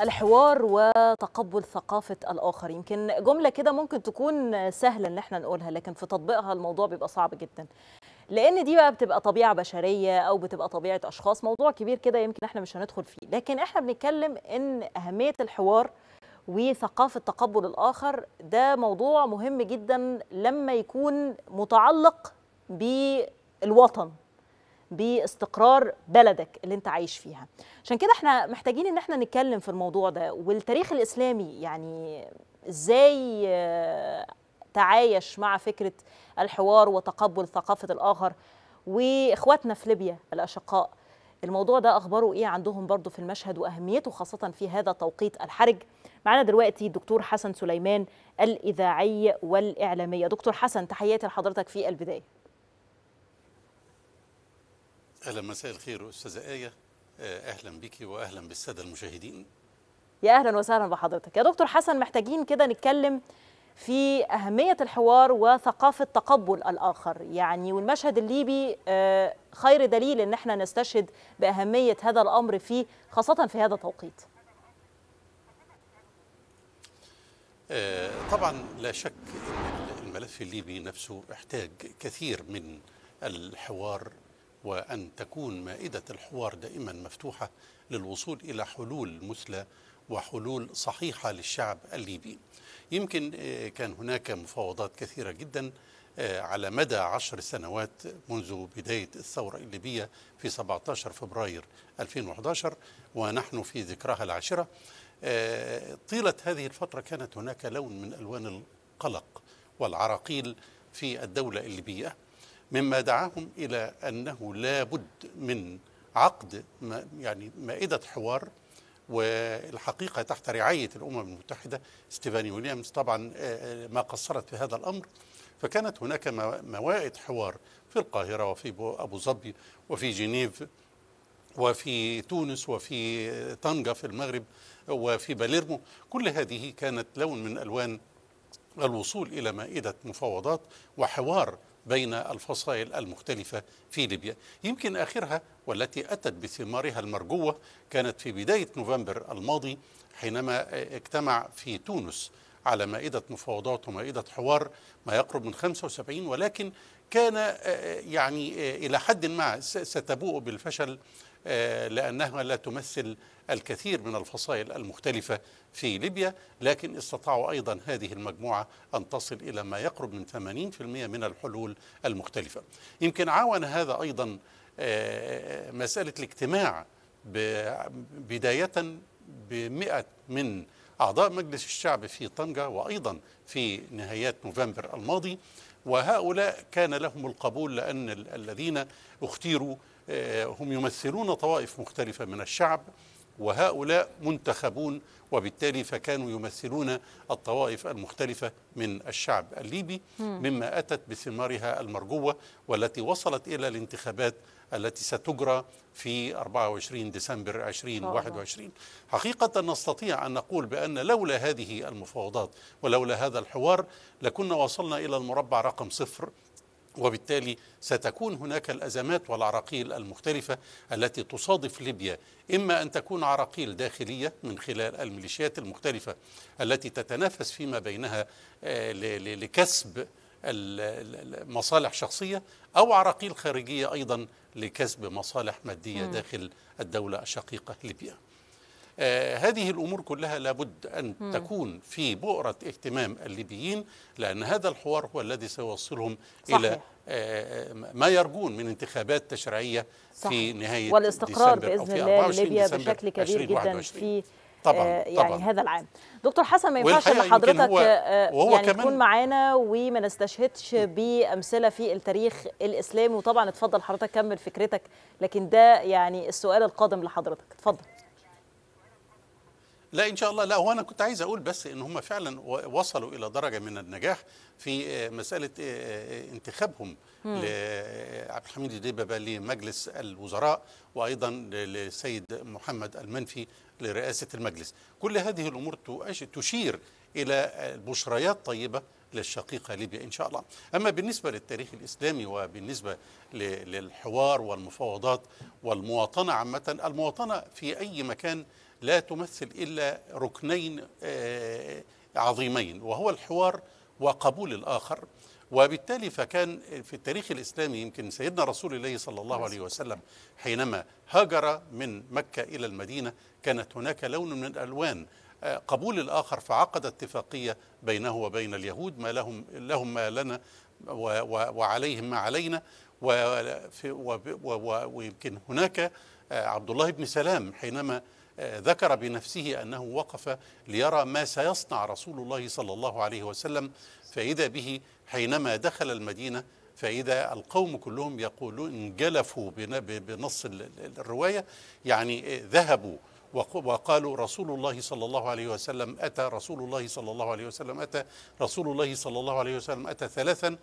الحوار وتقبل ثقافة الآخر يمكن جملة كده ممكن تكون سهلة إن احنا نقولها لكن في تطبيقها الموضوع بيبقى صعب جدا لأن دي بقى بتبقى طبيعة بشرية أو بتبقى طبيعة أشخاص موضوع كبير كده يمكن احنا مش هندخل فيه لكن احنا بنتكلم إن أهمية الحوار وثقافة تقبل الآخر ده موضوع مهم جدا لما يكون متعلق بالوطن باستقرار بلدك اللي انت عايش فيها عشان كده احنا محتاجين ان احنا نتكلم في الموضوع ده والتاريخ الاسلامي يعني ازاي آه، تعايش مع فكره الحوار وتقبل ثقافه الاخر واخواتنا في ليبيا الاشقاء الموضوع ده اخباره ايه عندهم برضو في المشهد واهميته خاصه في هذا التوقيت الحرج معانا دلوقتي الدكتور حسن سليمان الاذاعي والاعلاميه دكتور حسن تحياتي لحضرتك في البدايه اهلا مساء الخير استاذه ايه آه، اهلا بك واهلا بالساده المشاهدين يا اهلا وسهلا بحضرتك يا دكتور حسن محتاجين كده نتكلم في أهمية الحوار وثقافة تقبل الآخر يعني والمشهد الليبي آه، خير دليل أن احنا نستشهد بأهمية هذا الأمر فيه خاصة في هذا التوقيت آه، طبعا لا شك أن الملف الليبي نفسه احتاج كثير من الحوار وأن تكون مائدة الحوار دائما مفتوحة للوصول إلى حلول مثلى وحلول صحيحة للشعب الليبي يمكن آه، كان هناك مفاوضات كثيرة جدا آه، على مدى عشر سنوات منذ بداية الثورة الليبية في 17 فبراير 2011 ونحن في ذكرها العاشرة آه، طيلة هذه الفترة كانت هناك لون من ألوان القلق والعراقيل في الدولة الليبية مما دعاهم إلى أنه لا بد من عقد يعني مائدة حوار والحقيقة تحت رعاية الأمم المتحدة ستيفاني ويليامز طبعا آه، آه، ما قصرت في هذا الأمر فكانت هناك موائد حوار في القاهرة وفي أبو ظبي وفي جنيف وفي تونس وفي طنجة في المغرب وفي باليرمو كل هذه كانت لون من ألوان الوصول إلى مائدة مفاوضات وحوار بين الفصائل المختلفة في ليبيا يمكن آخرها والتي أتت بثمارها المرجوة كانت في بداية نوفمبر الماضي حينما اجتمع في تونس على مائدة مفاوضات ومائدة حوار ما يقرب من 75 ولكن كان آه، يعني آه، إلى حد ما ستبوء بالفشل آه، لأنها لا تمثل الكثير من الفصائل المختلفة في ليبيا لكن استطاعوا أيضا هذه المجموعة أن تصل إلى ما يقرب من 80% من الحلول المختلفة يمكن عاون هذا أيضا آه، مسألة الاجتماع بداية بمئة من أعضاء مجلس الشعب في طنجة وأيضا في نهايات نوفمبر الماضي وهؤلاء كان لهم القبول لأن الذين اختيروا آه، هم يمثلون طوائف مختلفة من الشعب وهؤلاء منتخبون وبالتالي فكانوا يمثلون الطوائف المختلفة من الشعب الليبي مما أتت بثمارها المرجوة والتي وصلت إلى الانتخابات التي ستجرى في 24 ديسمبر 2021 حقيقة نستطيع أن نقول بأن لولا هذه المفاوضات ولولا هذا الحوار لكنا وصلنا إلى المربع رقم صفر وبالتالي ستكون هناك الازمات والعراقيل المختلفه التي تصادف ليبيا اما ان تكون عراقيل داخليه من خلال الميليشيات المختلفه التي تتنافس فيما بينها آه، لكسب مصالح شخصيه او عراقيل خارجيه ايضا لكسب مصالح ماديه داخل الدوله الشقيقه ليبيا آه، هذه الأمور كلها لابد أن م. تكون في بؤرة اهتمام الليبيين لأن هذا الحوار هو الذي سيوصلهم صحيح. إلى آه، ما يرجون من انتخابات تشريعية في نهاية والاستقرار ديسمبر بإذن الله ليبيا بشكل كبير جدا في طبعا آه، يعني طبعا. هذا العام دكتور حسن ما ينفعش ان حضرتك هو يعني كمان تكون معانا وما نستشهدش بامثله في التاريخ الاسلامي وطبعا اتفضل حضرتك كمل فكرتك لكن ده يعني السؤال القادم لحضرتك اتفضل لا ان شاء الله لا هو انا كنت عايز اقول بس ان هم فعلا وصلوا الى درجه من النجاح في آه، مساله آه، آه، انتخابهم لعبد الحميد الدببه لمجلس الوزراء وايضا للسيد محمد المنفي لرئاسه المجلس كل هذه الامور تشير الى بشريات طيبه للشقيقة ليبيا إن شاء الله أما بالنسبة للتاريخ الإسلامي وبالنسبة للحوار والمفاوضات والمواطنة عامة المواطنة في أي مكان لا تمثل إلا ركنين آه، عظيمين وهو الحوار وقبول الآخر وبالتالي فكان في التاريخ الإسلامي يمكن سيدنا رسول الله صلى الله عليه وسلم حينما هاجر من مكة إلى المدينة كانت هناك لون من الألوان قبول الآخر فعقد اتفاقية بينه وبين اليهود ما لهم, لهم ما لنا وعليهم ما علينا ويمكن هناك آه، عبد الله بن سلام حينما آه، ذكر بنفسه أنه وقف ليرى ما سيصنع رسول الله صلى الله عليه وسلم فإذا به حينما دخل المدينة فإذا القوم كلهم يقولون انجلفوا بنص الرواية يعني آه، ذهبوا وقالوا رسول الله صلى الله عليه وسلم أتى رسول الله صلى الله عليه وسلم أتى رسول الله صلى الله عليه وسلم أتى ثلاثا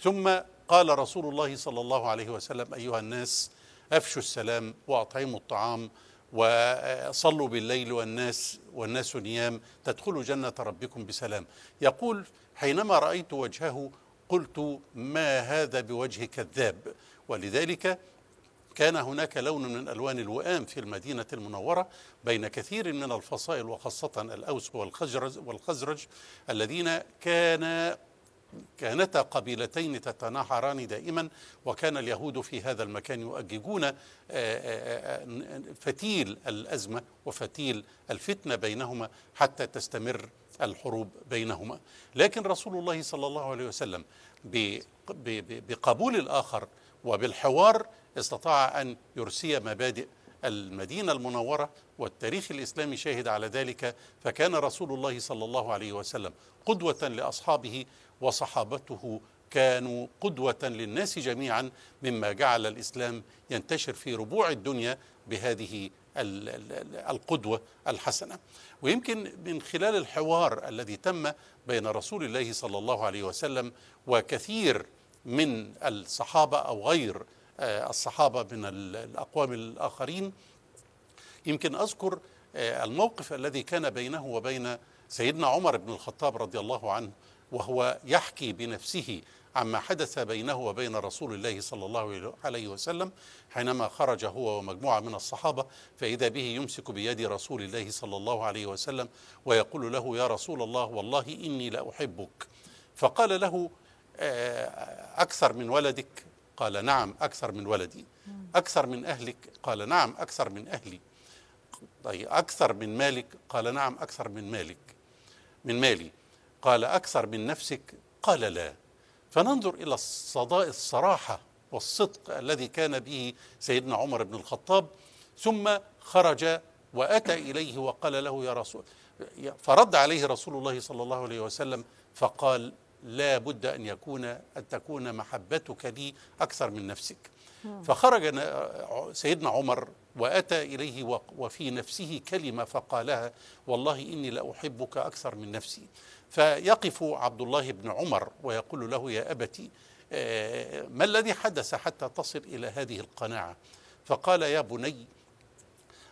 ثم قال رسول الله صلى الله عليه وسلم أيها الناس أفشوا السلام وأطعموا الطعام وصلوا بالليل والناس والناس نيام تدخلوا جنة ربكم بسلام يقول حينما رأيت وجهه قلت ما هذا بوجه كذاب ولذلك كان هناك لون من الوان الوئام في المدينه المنوره بين كثير من الفصائل وخاصه الاوس والخزرج والخزرج الذين كان كانتا قبيلتين تتناحران دائما وكان اليهود في هذا المكان يؤججون آه، آه، آه، فتيل الازمه وفتيل الفتنه بينهما حتى تستمر الحروب بينهما لكن رسول الله صلى الله عليه وسلم بقبول الاخر وبالحوار استطاع أن يرسي مبادئ المدينة المنورة والتاريخ الإسلامي شاهد على ذلك فكان رسول الله صلى الله عليه وسلم قدوة لأصحابه وصحابته كانوا قدوة للناس جميعا مما جعل الإسلام ينتشر في ربوع الدنيا بهذه القدوة الحسنة ويمكن من خلال الحوار الذي تم بين رسول الله صلى الله عليه وسلم وكثير من الصحابة أو غير آه، الصحابة من الأقوام الآخرين يمكن أذكر آه، الموقف الذي كان بينه وبين سيدنا عمر بن الخطاب رضي الله عنه وهو يحكي بنفسه عما حدث بينه وبين رسول الله صلى الله عليه وسلم حينما خرج هو ومجموعة من الصحابة فإذا به يمسك بيد رسول الله صلى الله عليه وسلم ويقول له يا رسول الله والله إني لأحبك فقال له آه، أكثر من ولدك قال نعم أكثر من ولدي أكثر من أهلك قال نعم أكثر من أهلي طيب أكثر من مالك قال نعم أكثر من مالك من مالي قال أكثر من نفسك قال لا فننظر إلى الصداء الصراحة والصدق الذي كان به سيدنا عمر بن الخطاب ثم خرج وأتى إليه وقال له يا رسول فرد عليه رسول الله صلى الله عليه وسلم فقال لا بد أن يكون أن تكون محبتك لي أكثر من نفسك فخرج سيدنا عمر وأتى إليه وفي نفسه كلمة فقالها والله إني لأحبك أكثر من نفسي فيقف عبد الله بن عمر ويقول له يا أبتي آه، ما الذي حدث حتى تصل إلى هذه القناعة فقال يا بني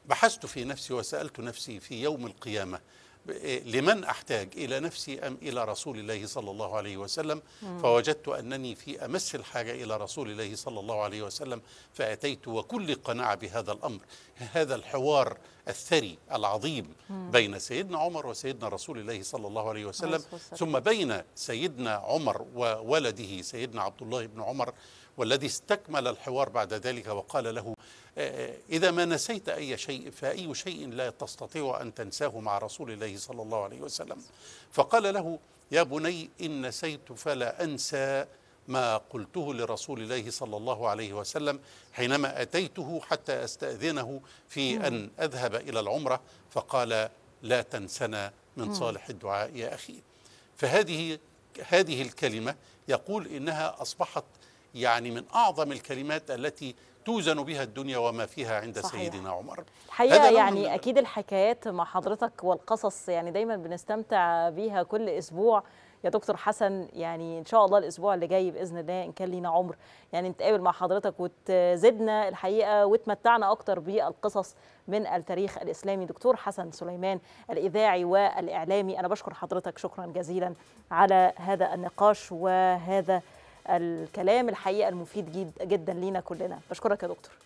بحثت في نفسي وسألت نفسي في يوم القيامة لمن أحتاج إلى نفسي أم إلى رسول الله صلى الله عليه وسلم فوجدت أنني في أمس الحاجة إلى رسول الله صلى الله عليه وسلم فأتيت وكل قناعة بهذا الأمر هذا الحوار الثري العظيم بين سيدنا عمر وسيدنا رسول الله صلى الله عليه وسلم ثم بين سيدنا عمر وولده سيدنا عبد الله بن عمر والذي استكمل الحوار بعد ذلك وقال له آه، آه، إذا ما نسيت أي شيء فأي شيء لا تستطيع أن تنساه مع رسول الله صلى الله عليه وسلم فقال له يا بني إن نسيت فلا أنسى ما قلته لرسول الله صلى الله عليه وسلم حينما أتيته حتى أستأذنه في أن أذهب إلى العمرة فقال لا تنسنا من صالح الدعاء يا أخي فهذه هذه الكلمة يقول إنها أصبحت يعني من أعظم الكلمات التي توزن بها الدنيا وما فيها عند صحيح. سيدنا عمر الحقيقة يعني أكيد الحكايات مع حضرتك والقصص يعني دايما بنستمتع بها كل أسبوع يا دكتور حسن يعني ان شاء الله الاسبوع اللي جاي باذن الله ان كان لينا عمر يعني نتقابل مع حضرتك وتزدنا الحقيقه وتمتعنا اكتر بالقصص من التاريخ الاسلامي دكتور حسن سليمان الاذاعي والاعلامي انا بشكر حضرتك شكرا جزيلا على هذا النقاش وهذا الكلام الحقيقه المفيد جدا لينا كلنا بشكرك يا دكتور